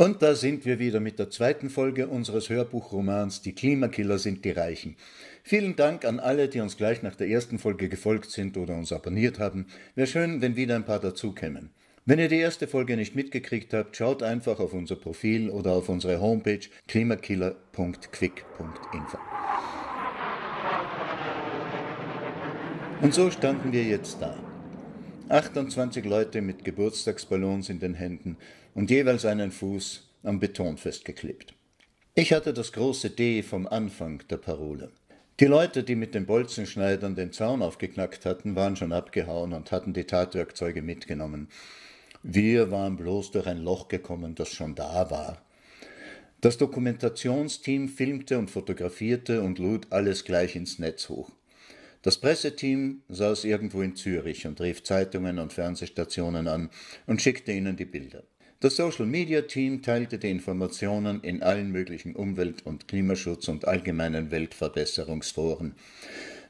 Und da sind wir wieder mit der zweiten Folge unseres Hörbuchromans Die Klimakiller sind die Reichen. Vielen Dank an alle, die uns gleich nach der ersten Folge gefolgt sind oder uns abonniert haben. Wäre schön, wenn wieder ein paar dazukämen. Wenn ihr die erste Folge nicht mitgekriegt habt, schaut einfach auf unser Profil oder auf unsere Homepage klimakiller.quick.info. Und so standen wir jetzt da. 28 Leute mit Geburtstagsballons in den Händen und jeweils einen Fuß am Beton festgeklebt. Ich hatte das große D vom Anfang der Parole. Die Leute, die mit den Bolzenschneidern den Zaun aufgeknackt hatten, waren schon abgehauen und hatten die Tatwerkzeuge mitgenommen. Wir waren bloß durch ein Loch gekommen, das schon da war. Das Dokumentationsteam filmte und fotografierte und lud alles gleich ins Netz hoch. Das Presseteam saß irgendwo in Zürich und rief Zeitungen und Fernsehstationen an und schickte ihnen die Bilder. Das Social Media Team teilte die Informationen in allen möglichen Umwelt- und Klimaschutz- und allgemeinen Weltverbesserungsforen.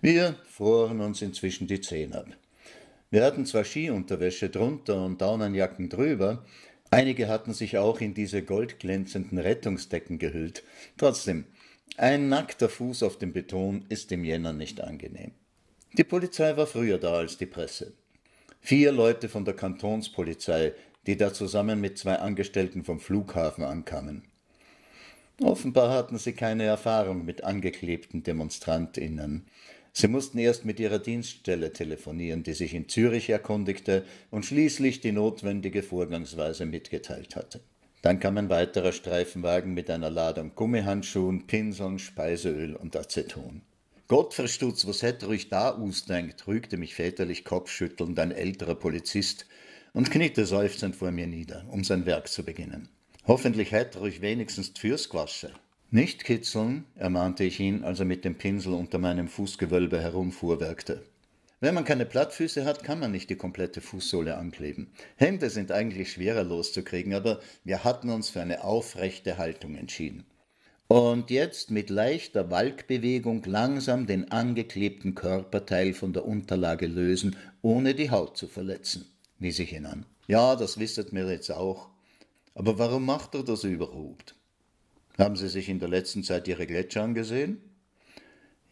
Wir froren uns inzwischen die Zehen ab. Wir hatten zwar Skiunterwäsche drunter und Daunenjacken drüber, einige hatten sich auch in diese goldglänzenden Rettungsdecken gehüllt. Trotzdem, ein nackter Fuß auf dem Beton ist im Jänner nicht angenehm. Die Polizei war früher da als die Presse. Vier Leute von der Kantonspolizei, die da zusammen mit zwei Angestellten vom Flughafen ankamen. Offenbar hatten sie keine Erfahrung mit angeklebten Demonstrantinnen. Sie mussten erst mit ihrer Dienststelle telefonieren, die sich in Zürich erkundigte und schließlich die notwendige Vorgangsweise mitgeteilt hatte. Dann kam ein weiterer Streifenwagen mit einer Ladung Gummihandschuhen, Pinseln, Speiseöl und Aceton. Gottverstutz, was hätte ihr euch da ausdenkt, rügte mich väterlich kopfschüttelnd ein älterer Polizist und kniete seufzend vor mir nieder, um sein Werk zu beginnen. Hoffentlich hätte ihr euch wenigstens fürs Quasche. Nicht kitzeln, ermahnte ich ihn, als er mit dem Pinsel unter meinem Fußgewölbe herumfuhrwerkte. Wenn man keine Plattfüße hat, kann man nicht die komplette Fußsohle ankleben. Hände sind eigentlich schwerer loszukriegen, aber wir hatten uns für eine aufrechte Haltung entschieden. Und jetzt mit leichter Walkbewegung langsam den angeklebten Körperteil von der Unterlage lösen, ohne die Haut zu verletzen, Wie sich ihn an. Ja, das wisset mir jetzt auch. Aber warum macht er das überhaupt? Haben Sie sich in der letzten Zeit Ihre Gletscher angesehen?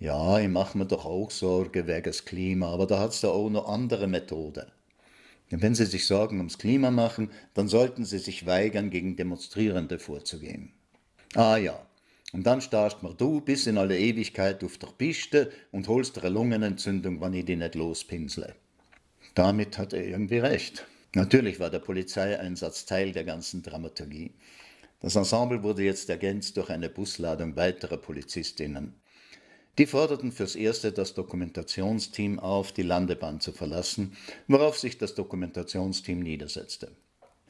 Ja, ich mach mir doch auch Sorge wegen des Klima, aber da hat's da auch noch andere Methode. wenn Sie sich Sorgen ums Klima machen, dann sollten Sie sich weigern, gegen Demonstrierende vorzugehen. Ah ja, und dann starrst mir du bis in alle Ewigkeit auf der Piste und holst dir eine Lungenentzündung, wenn ich dich nicht lospinsle. Damit hat er irgendwie recht. Natürlich war der Polizeieinsatz Teil der ganzen Dramaturgie. Das Ensemble wurde jetzt ergänzt durch eine Busladung weiterer Polizistinnen. Die forderten fürs Erste das Dokumentationsteam auf, die Landebahn zu verlassen, worauf sich das Dokumentationsteam niedersetzte.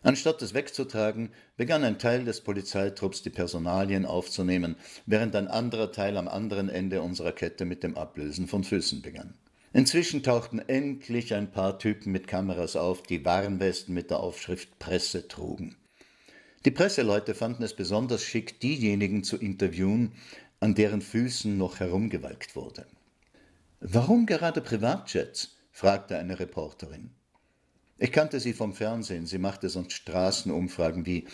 Anstatt es wegzutragen, begann ein Teil des Polizeitrupps die Personalien aufzunehmen, während ein anderer Teil am anderen Ende unserer Kette mit dem Ablösen von Füßen begann. Inzwischen tauchten endlich ein paar Typen mit Kameras auf, die Warnwesten mit der Aufschrift Presse trugen. Die Presseleute fanden es besonders schick, diejenigen zu interviewen, an deren Füßen noch herumgewalkt wurde. Warum gerade Privatjets? fragte eine Reporterin. Ich kannte sie vom Fernsehen. Sie machte sonst Straßenumfragen wie: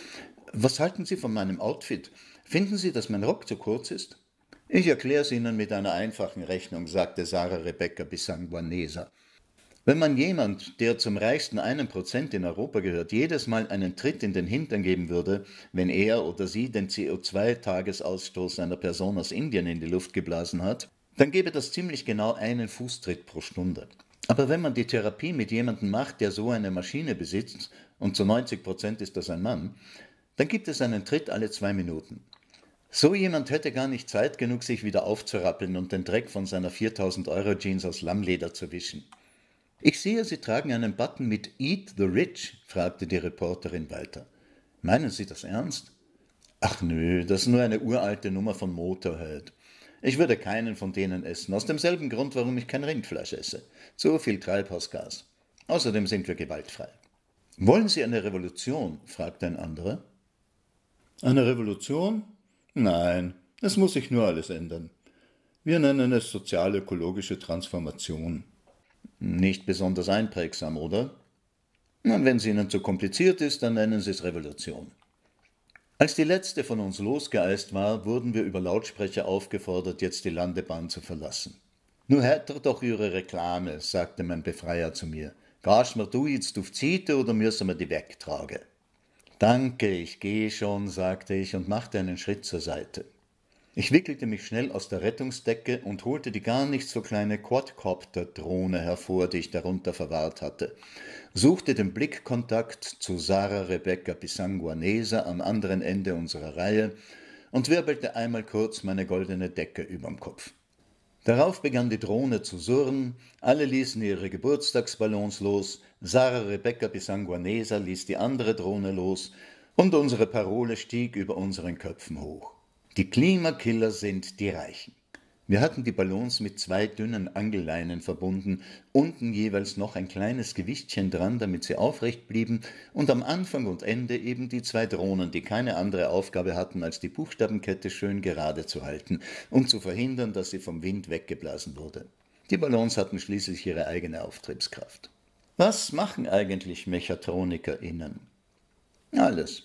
Was halten Sie von meinem Outfit? Finden Sie, dass mein Rock zu kurz ist? Ich erkläre es Ihnen mit einer einfachen Rechnung, sagte Sarah Rebecca Bisanguanesa. Wenn man jemand, der zum reichsten einen Prozent in Europa gehört, jedes Mal einen Tritt in den Hintern geben würde, wenn er oder sie den CO2-Tagesausstoß einer Person aus Indien in die Luft geblasen hat, dann gäbe das ziemlich genau einen Fußtritt pro Stunde. Aber wenn man die Therapie mit jemandem macht, der so eine Maschine besitzt, und zu 90 Prozent ist das ein Mann, dann gibt es einen Tritt alle zwei Minuten. So jemand hätte gar nicht Zeit genug, sich wieder aufzurappeln und den Dreck von seiner 4000 Euro Jeans aus Lammleder zu wischen. Ich sehe, Sie tragen einen Button mit Eat the Rich, fragte die Reporterin weiter. Meinen Sie das ernst? Ach nö, das ist nur eine uralte Nummer von Motorhead. Ich würde keinen von denen essen, aus demselben Grund, warum ich kein Rindfleisch esse. Zu viel Treibhausgas. Außerdem sind wir gewaltfrei. Wollen Sie eine Revolution? fragte ein anderer. Eine Revolution? Nein, es muss sich nur alles ändern. Wir nennen es sozial-ökologische Transformation. Nicht besonders einprägsam, oder? Und wenn es Ihnen zu kompliziert ist, dann nennen Sie es Revolution. Als die letzte von uns losgeeist war, wurden wir über Lautsprecher aufgefordert, jetzt die Landebahn zu verlassen. Nur hätt er doch ihre Reklame, sagte mein Befreier zu mir. Gasch mir du jetzt auf Ziete oder müssen wir die wegtragen? Danke, ich gehe schon, sagte ich und machte einen Schritt zur Seite. Ich wickelte mich schnell aus der Rettungsdecke und holte die gar nicht so kleine Quadcopter-Drohne hervor, die ich darunter verwahrt hatte, suchte den Blickkontakt zu Sarah Rebecca Pisanguanese am anderen Ende unserer Reihe und wirbelte einmal kurz meine goldene Decke überm Kopf. Darauf begann die Drohne zu surren, alle ließen ihre Geburtstagsballons los, Sarah Rebecca Pisanguanesa ließ die andere Drohne los und unsere Parole stieg über unseren Köpfen hoch. Die Klimakiller sind die Reichen. Wir hatten die Ballons mit zwei dünnen Angelleinen verbunden, unten jeweils noch ein kleines Gewichtchen dran, damit sie aufrecht blieben, und am Anfang und Ende eben die zwei Drohnen, die keine andere Aufgabe hatten, als die Buchstabenkette schön gerade zu halten, um zu verhindern, dass sie vom Wind weggeblasen wurde. Die Ballons hatten schließlich ihre eigene Auftriebskraft. Was machen eigentlich MechatronikerInnen? Alles.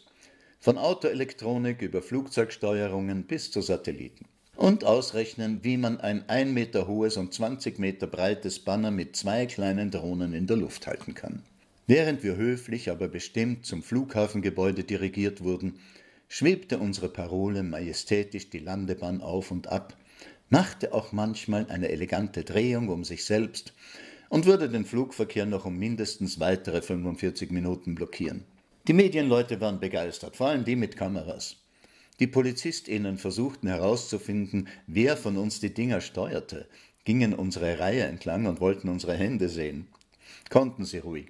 Von Autoelektronik über Flugzeugsteuerungen bis zu Satelliten. Und ausrechnen, wie man ein 1 Meter hohes und 20 Meter breites Banner mit zwei kleinen Drohnen in der Luft halten kann. Während wir höflich, aber bestimmt zum Flughafengebäude dirigiert wurden, schwebte unsere Parole majestätisch die Landebahn auf und ab, machte auch manchmal eine elegante Drehung um sich selbst und würde den Flugverkehr noch um mindestens weitere 45 Minuten blockieren. Die Medienleute waren begeistert, vor allem die mit Kameras. Die PolizistInnen versuchten herauszufinden, wer von uns die Dinger steuerte, gingen unsere Reihe entlang und wollten unsere Hände sehen. Konnten sie ruhig.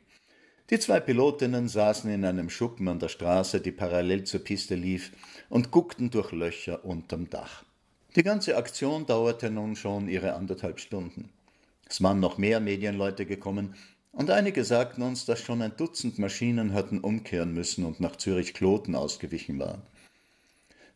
Die zwei Pilotinnen saßen in einem Schuppen an der Straße, die parallel zur Piste lief, und guckten durch Löcher unterm Dach. Die ganze Aktion dauerte nun schon ihre anderthalb Stunden. Es waren noch mehr Medienleute gekommen, und einige sagten uns, dass schon ein Dutzend Maschinen hatten umkehren müssen und nach Zürich-Kloten ausgewichen waren.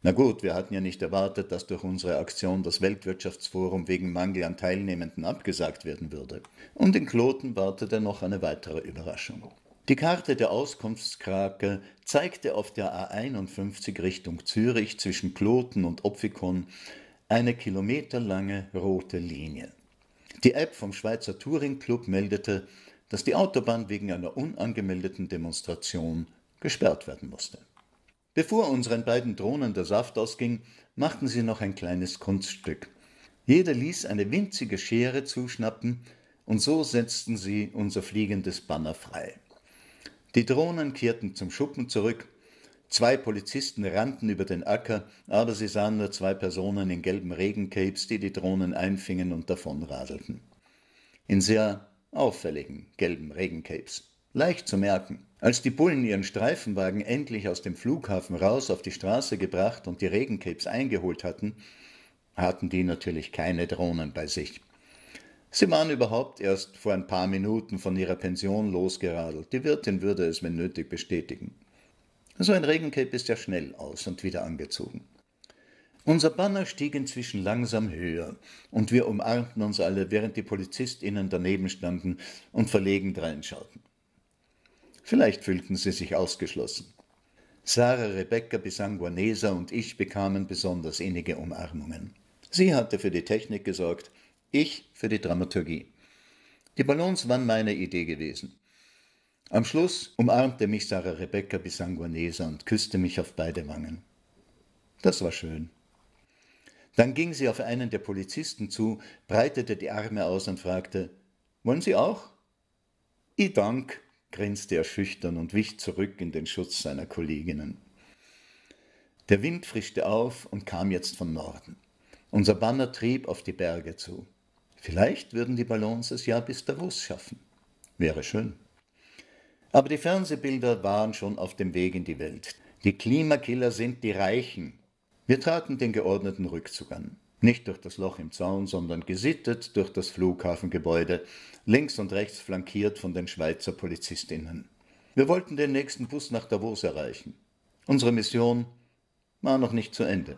Na gut, wir hatten ja nicht erwartet, dass durch unsere Aktion das Weltwirtschaftsforum wegen Mangel an Teilnehmenden abgesagt werden würde. Und in Kloten wartete noch eine weitere Überraschung. Die Karte der Auskunftskrake zeigte auf der A51 Richtung Zürich zwischen Kloten und Opfikon eine kilometerlange rote Linie. Die App vom Schweizer Touring Club meldete, dass die Autobahn wegen einer unangemeldeten Demonstration gesperrt werden musste. Bevor unseren beiden Drohnen der Saft ausging, machten sie noch ein kleines Kunststück. Jeder ließ eine winzige Schere zuschnappen, und so setzten sie unser fliegendes Banner frei. Die Drohnen kehrten zum Schuppen zurück, zwei Polizisten rannten über den Acker, aber sie sahen nur zwei Personen in gelben Regencapes, die die Drohnen einfingen und davonradelten. In sehr auffälligen gelben Regencapes. Leicht zu merken. Als die Bullen ihren Streifenwagen endlich aus dem Flughafen raus auf die Straße gebracht und die Regencapes eingeholt hatten, hatten die natürlich keine Drohnen bei sich. Sie waren überhaupt erst vor ein paar Minuten von ihrer Pension losgeradelt. Die Wirtin würde es, wenn nötig, bestätigen. So ein Regencape ist ja schnell aus und wieder angezogen. Unser Banner stieg inzwischen langsam höher, und wir umarmten uns alle, während die PolizistInnen daneben standen und verlegen dreinschauten. Vielleicht fühlten sie sich ausgeschlossen. Sarah Rebecca Bisanguanesa und ich bekamen besonders innige Umarmungen. Sie hatte für die Technik gesorgt, ich für die Dramaturgie. Die Ballons waren meine Idee gewesen. Am Schluss umarmte mich Sarah Rebecca Bisanguanesa und küsste mich auf beide Wangen. Das war schön. Dann ging sie auf einen der Polizisten zu, breitete die Arme aus und fragte, Wollen Sie auch? I dank, grinste er schüchtern und wich zurück in den Schutz seiner Kolleginnen. Der Wind frischte auf und kam jetzt von Norden. Unser Banner trieb auf die Berge zu. Vielleicht würden die Ballons es ja bis Davos schaffen. Wäre schön. Aber die Fernsehbilder waren schon auf dem Weg in die Welt. Die Klimakiller sind die Reichen, wir traten den geordneten Rückzug an. Nicht durch das Loch im Zaun, sondern gesittet durch das Flughafengebäude, links und rechts flankiert von den Schweizer Polizistinnen. Wir wollten den nächsten Bus nach Davos erreichen. Unsere Mission war noch nicht zu Ende.